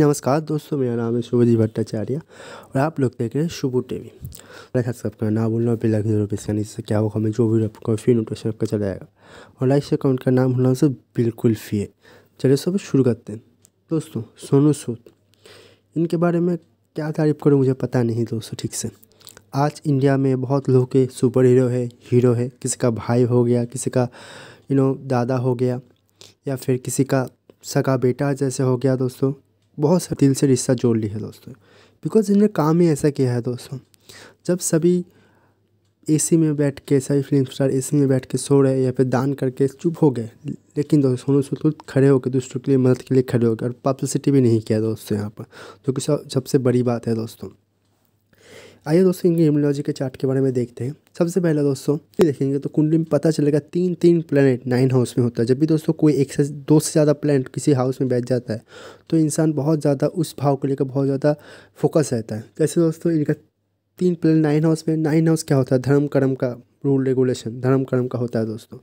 नमस्कार दोस्तों मेरा नाम है शुभजी भट्टाचार्य और आप लोग देख रहे हैं शुभ टीवी लाइक सब्सक्राइब करना ना भूलना बेल आइकन जरूर इसका करने क्या होगा हमें जो भी आपको फ्री नोटिफिकेशन आपका चला जाएगा और लाइक से कमेंट का नाम भूलना से बिल्कुल फ्री है चलिए सब शुरू करते हैं दोस्तों सोनू सूद इनके बारे में क्या तारीफ करूँ मुझे पता नहीं दोस्तों ठीक से आज इंडिया में बहुत लोग के सुपर हीरो है हीरो है किसी का भाई हो गया किसी का यू नो दादा हो गया या फिर किसी का सगा बेटा जैसे हो गया दोस्तों बहुत सा दिल से रिश्ता जोड़ ली है दोस्तों बिकॉज़ इन्हें काम ही ऐसा किया है दोस्तों जब सभी एसी में बैठ के सभी फिल्म स्टार ए में बैठ के सो रहे या फिर दान करके चुप हो गए लेकिन दोस्तों सोनू सूद को खड़े होकर दूसरों के लिए मदद के लिए खड़े हो गए और पब्लिसिटी भी नहीं किया दोस्तों यहाँ पर जो कि सबसे बड़ी बात है दोस्तों आइए दोस्तों इनके हिमोलॉजी के चार्ट के बारे में देखते हैं सबसे पहला दोस्तों ये देखेंगे तो कुंडली में पता चलेगा तीन तीन प्लानट नाइन हाउस में होता है जब भी दोस्तों कोई एक से दो से ज़्यादा प्लेनेट किसी हाउस में बैठ जाता है तो इंसान बहुत ज़्यादा उस भाव को लेकर बहुत ज़्यादा फोकस रहता है जैसे दोस्तों इनका तीन प्लेनेट नाइन हाउस में नाइन हाउस क्या होता है धर्म कर्म का रूल रेगुलेशन धर्म कर्म का होता है दोस्तों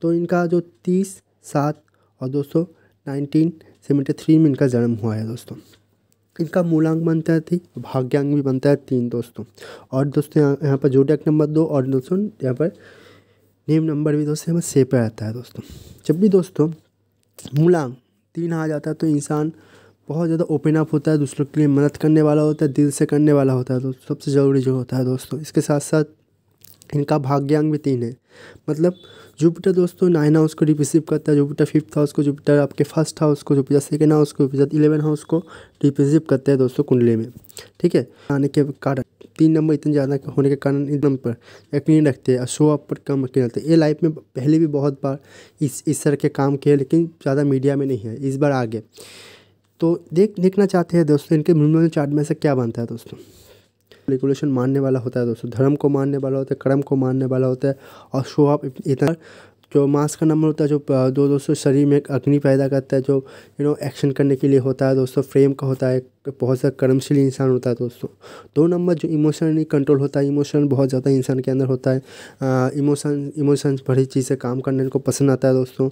तो इनका जो तीस सात और दोस्तों नाइनटीन सेवेंटी थ्री में इनका जन्म हुआ है दोस्तों इनका मूलांक बनता है तीन भाग्यांक भी बनता है तीन दोस्तों और दोस्तों यहाँ यहाँ पर जोडियक नंबर दो और दोस्तों यहाँ पर नेम नंबर भी दोस्तों यहाँ पर से पे आता है दोस्तों जब भी दोस्तों मूलांक तीन आ जाता है तो इंसान बहुत ज़्यादा ओपन अप होता है दूसरों के लिए मदद करने वाला होता है दिल से करने वाला होता है दोस्तों सबसे ज़रूरी जो होता है दोस्तों इसके साथ साथ इनका भाग्यांग भी तीन है मतलब जुपिटर दोस्तों नाइन हाउस को रिप्रेसिव करता है जुपिटर फिफ्थ हाउस को जुपिटर आपके फर्स्ट हाउस को जुपिटर सेकेंड हाउस को जुपिटर इलेवन हाउस को रिप्रेसिव करता है दोस्तों कुंडली में ठीक है आने के कारण तीन नंबर इतने ज़्यादा होने के कारण इन नंबर पर यकीन रखते हैं और शो अप पर कम यकीन रखते हैं तो ये लाइफ में पहले भी बहुत बार इस इस तरह के काम किए लेकिन ज़्यादा मीडिया में नहीं है इस बार आगे तो देख देखना चाहते हैं दोस्तों इनके मिनिमम चार्ट में से क्या बनता है दोस्तों रेगुलेशन मानने वाला होता है दोस्तों धर्म को मानने वाला होता है कर्म को मानने वाला होता है और शो आप इतना जो मांस का नंबर होता है जो दो दोस्तों शरीर में एक अग्नि पैदा करता है जो यू नो एक्शन करने के लिए होता है दोस्तों फ्रेम का होता है बहुत सा कर्मशील इंसान होता है दोस्तों दो नंबर जो इमोशनली कंट्रोल होता है इमोशन बहुत ज़्यादा इंसान के अंदर होता है इमोशन इमोशंस भरी चीज़ें काम करने को पसंद आता है दोस्तों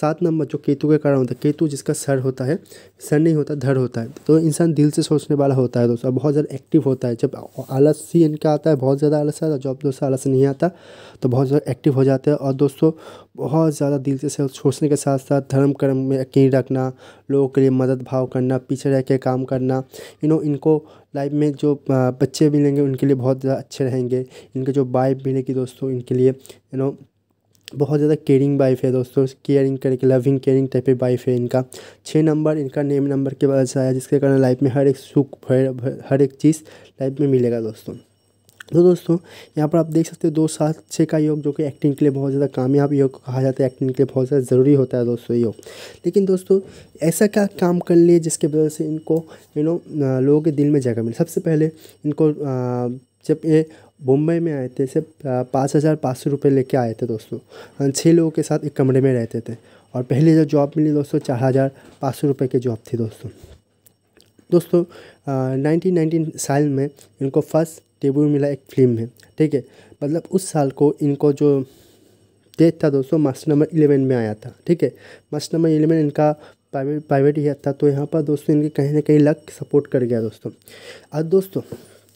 सात नंबर जो केतु के कारण होता है केतु जिसका सर होता है सर नहीं होता धड़ होता है तो इंसान दिल से सोचने वाला होता है दोस्तों बहुत ज़्यादा एक्टिव होता है जब आलस ही इनका आता है बहुत ज़्यादा आलस आता है जब दोस्तों आलस नहीं आता तो बहुत ज़्यादा एक्टिव हो जाते हैं और दोस्तों बहुत ज़्यादा दिल से सोचने के साथ साथ धर्म कर्म में यकीन रखना लोगों के लिए मदद भाव करना पीछे रह के काम करना यू नो इनको लाइफ में जो बच्चे मिलेंगे उनके लिए बहुत ज़्यादा अच्छे रहेंगे इनके जो वाइफ मिलेगी दोस्तों इनके लिए यू नो बहुत ज़्यादा केयरिंग वाइफ है दोस्तों केयरिंग करके लविंग केयरिंग टाइप की वाइफ है इनका छः नंबर इनका नेम नंबर के वजह से आया जिसके कारण लाइफ में हर एक सुख हर एक चीज़ लाइफ में मिलेगा दोस्तों तो दोस्तों यहाँ पर आप देख सकते हो दो सात छः का योग जो कि एक्टिंग के लिए बहुत ज़्यादा कामयाब योग कहा जाता है एक्टिंग के लिए बहुत ज़्यादा ज़रूरी होता है दोस्तों योग लेकिन दोस्तों ऐसा क्या काम कर लिए जिसके वजह से इनको यू नो लोगों के दिल में जगह मिले सबसे पहले इनको जब ये मुंबई में आए थे सिर्फ पाँच हज़ार पाँच सौ रुपये लेके आए थे दोस्तों छः लोगों के साथ एक कमरे में रहते थे और पहले जो जॉब मिली दोस्तों चार हज़ार पाँच सौ रुपये की जॉब थी दोस्तों दोस्तों नाइनटीन साल में इनको फर्स्ट डेब्यू मिला एक फिल्म में ठीक है मतलब उस साल को इनको जो डेट था दोस्तों मास्टर नंबर इलेवन में आया था ठीक है मास्टर नंबर इलेवन इनका प्राइवेट प्राइवेट ही था तो यहाँ पर दोस्तों इनके कहीं ना कहीं लक सपोर्ट कर गया दोस्तों और दोस्तों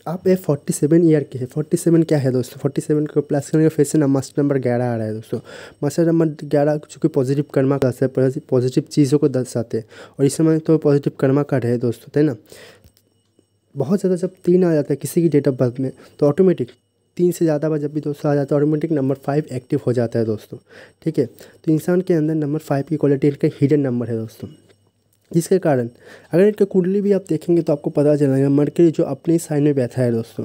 आप ये फोर्टी सेवन ईयर के हैं फोर्टी सेवन क्या है दोस्तों फोर्टी सेवन को प्लस करेंगे फिर से मास्टर नंबर ग्यारह आ रहा है दोस्तों मस्ट नंबर ग्यारह चूँकि पॉजिटिव कर्मा का है पॉजिटिव चीज़ों को दर्शाते हैं और इस समय तो पॉजिटिव कर्मा का रहे दोस्तों है ना बहुत ज़्यादा जब तीन आ जाता है किसी की डेट ऑफ बर्थ में तो ऑटोमेटिक तीन से ज़्यादा बार जब भी दोस्तों आ जाता है ऑटोमेटिक नंबर फाइव एक्टिव हो जाता है दोस्तों ठीक है तो इंसान के अंदर नंबर फाइव की क्वालिटी इनका हिडन नंबर है दोस्तों जिसके कारण अगर इनकी कुंडली भी आप देखेंगे तो आपको पता चलेगा मरकरी जो अपने साइन में बैठा है दोस्तों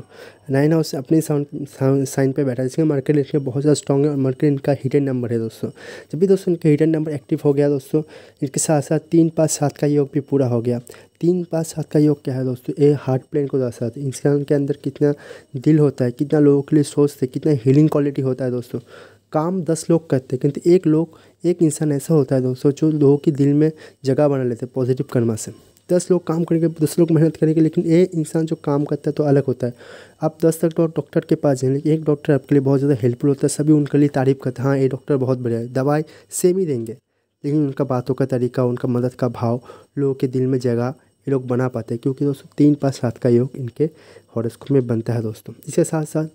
नाइन हाउस अपने साइन साइन पे बैठा है जिसमें मरकरी इसमें बहुत ज़्यादा स्ट्रॉग है और मरकरी इनका हिडन नंबर है दोस्तों जब भी दोस्तों इनका हिडन नंबर एक्टिव हो गया दोस्तों इनके साथ साथ तीन पाँच सात का योग भी पूरा हो गया तीन पाँच सात का योग क्या है दोस्तों ये हार्ट प्लेन को दर्शाता है इंसान के अंदर कितना दिल होता है कितना लोगों के लिए सोचते हैं कितना हीलिंग क्वालिटी होता है दोस्तों काम दस लोग करते हैं किंतु एक लोग एक इंसान ऐसा होता है दोस्तों जो लोगों के दिल में जगह बना लेते हैं पॉजिटिव कर्मा से दस लोग काम करेंगे दस लोग मेहनत करेंगे लेकिन ये इंसान जो काम करता है तो अलग होता है आप दस तक डॉक्टर के पास जाएँ लेकिन एक डॉक्टर आपके लिए बहुत ज़्यादा हेल्पफुल होता है सभी उनके लिए तारीफ़ करते हैं हाँ ये डॉक्टर बहुत बढ़िया है दवाई सेम ही देंगे लेकिन उनका बातों का तरीका उनका मदद का भाव लोगों के दिल में जगह ये लोग बना पाते हैं क्योंकि दोस्तों तीन पाँच रात का योग इनके हॉरस्कोप में बनता है दोस्तों इसके साथ साथ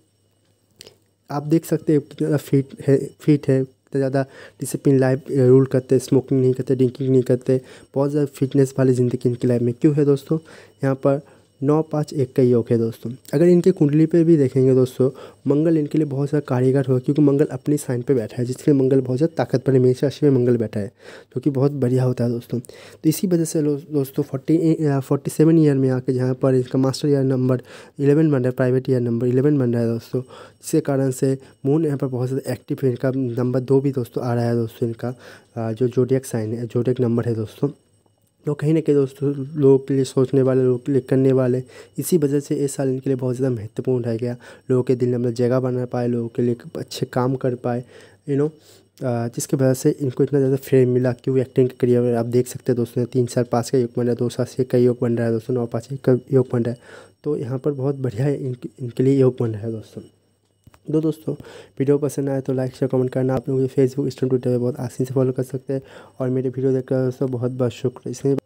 आप देख सकते हैं कितना फिट है फिट है कितना ज़्यादा डिसिप्लिन लाइफ रूल करते स्मोकिंग नहीं करते ड्रिंकिंग नहीं करते बहुत ज़्यादा फिटनेस वाली ज़िंदगी इनकी लाइफ में क्यों है दोस्तों यहाँ पर नौ पाँच एक का योग है दोस्तों अगर इनके कुंडली पे भी देखेंगे दोस्तों मंगल इनके लिए बहुत ज़्यादा कारीगर होगा क्योंकि मंगल अपनी साइन पे बैठा है जिसके लिए मंगल बहुत ज़्यादा ताकत पर मेष राशि में मंगल बैठा है जो कि बहुत बढ़िया होता है दोस्तों तो इसी वजह से दोस्तों फोर्टी फोर्टी सेवन ईयर में आके जहाँ पर इसका मास्टर ईयर नंबर इलेवन बन रहा है प्राइवेट ईयर नंबर इलेवन बन रहा है दोस्तों जिसके कारण से मून यहाँ पर बहुत ज़्यादा एक्टिव है इनका नंबर दो भी दोस्तों आ रहा है दोस्तों इनका जो जोडियक साइन है जोडियक नंबर है दोस्तों लोग कहीं ना कहीं दोस्तों लोगों के लिए सोचने वाले लोगों के लिए करने वाले इसी वजह से ये साल इनके लिए बहुत ज़्यादा महत्वपूर्ण रह गया लोगों के दिल में अपना जगह बना पाए लोगों के लिए अच्छे काम कर पाए यू नो जिसकी वजह से इनको इतना ज़्यादा फ्रेम मिला कि वो एक्टिंग के करियर में आप देख सकते हैं दोस्तों तीन साल पाँच का योग बन रहा है दो साल से का योग बन रहा है दोस्तों नौ पास का योग बन रहा है तो यहाँ पर बहुत बढ़िया इनके इनके लिए योग बन रहा है दोस्तों दो दोस्तों वीडियो पसंद आए तो लाइक शेयर कमेंट करना आप लोग मुझे फेसबुक इंस्टाग्राम ट्विटर पर बहुत आसानी से फॉलो कर सकते हैं और मेरे वीडियो देखकर दोस्तों बहुत बहुत शुक्रिया इसलिए